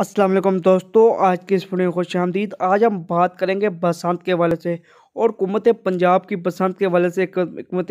असलम दोस्तों आज के इस वीडियो में खुश आमदीद आज हम बात करेंगे बसंत के वाले से और हुकूमत पंजाब की बसंत के वाले से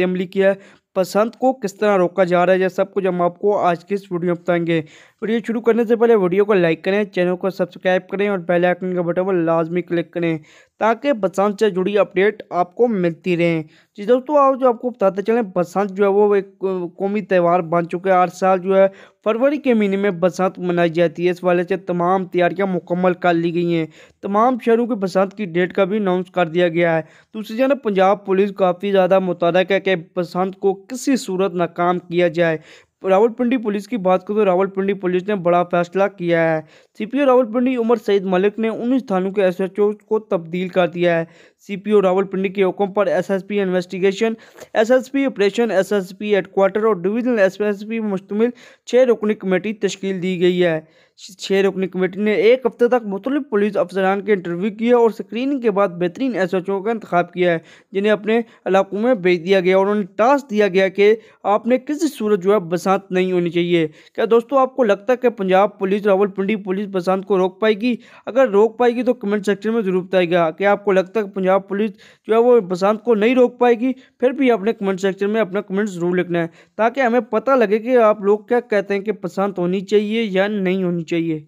अमली की है पसंद को किस तरह रोका जा रहा है यह सब कुछ हम आपको आज की इस वीडियो में बताएंगे वीडियो शुरू करने से पहले वीडियो को लाइक करें चैनल को सब्सक्राइब करें और बेल आइकन का बटन पर लाजमी क्लिक करें ताकि बसंत से जुड़ी अपडेट आपको मिलती रहें जी दोस्तों आप जो आपको बताते चलें बसंत जो है वो एक कौमी त्यौहार बन चुके हैं हर साल जो है फरवरी के महीने में बसंत मनाई जाती है इस वाले से तमाम तैयारियां मुकम्मल कर ली गई हैं तमाम शहरों की बसंत की डेट का भी अनाउंस कर दिया गया है दूसरी जगह पंजाब पुलिस काफ़ी ज़्यादा मुतारक है कि बसंत को किसी सूरत नाकाम किया जाए रावलपिंडी पुलिस की बात करें तो रावलपिंडी पुलिस ने बड़ा फैसला किया है सीपीओ रावलपिंडी उमर सईद मलिक ने उन्नीस थानों के एसएचओ को तब्दील कर दिया है सीपीओ रावलपिंडी के हुक्म पर SSP investigation SSP operation SSP headquarter और डिवीजनल एसएसपी पी छः रुकनी कमेटी तश्कील दी गई है छः रुकनी कमेटी ने एक हफ्ते तक मुख्तल पुलिस अफसरान के इंटरव्यू किए और स्क्रीनिंग के बाद बेहतरीन एस एच ओ का इंतखा किया है जिन्हें अपने इलाकों में भेज दिया गया और उन्हें टास्क दिया गया कि आपने किस सूरत जो है बसा साथ नहीं होनी चाहिए क्या दोस्तों आपको लगता है कि पंजाब पुलिस रावलपिंडी पुलिस बसंत को रोक पाएगी अगर रोक पाएगी तो कमेंट सेक्शन में जरूर बताएगा क्या आपको लगता है कि पंजाब पुलिस जो है वो बसंत को नहीं रोक पाएगी फिर भी अपने कमेंट सेक्शन में अपना कमेंट जरूर लिखना है ताकि हमें पता लगे कि आप लोग क्या कहते हैं कि बसंत होनी चाहिए या नहीं होनी चाहिए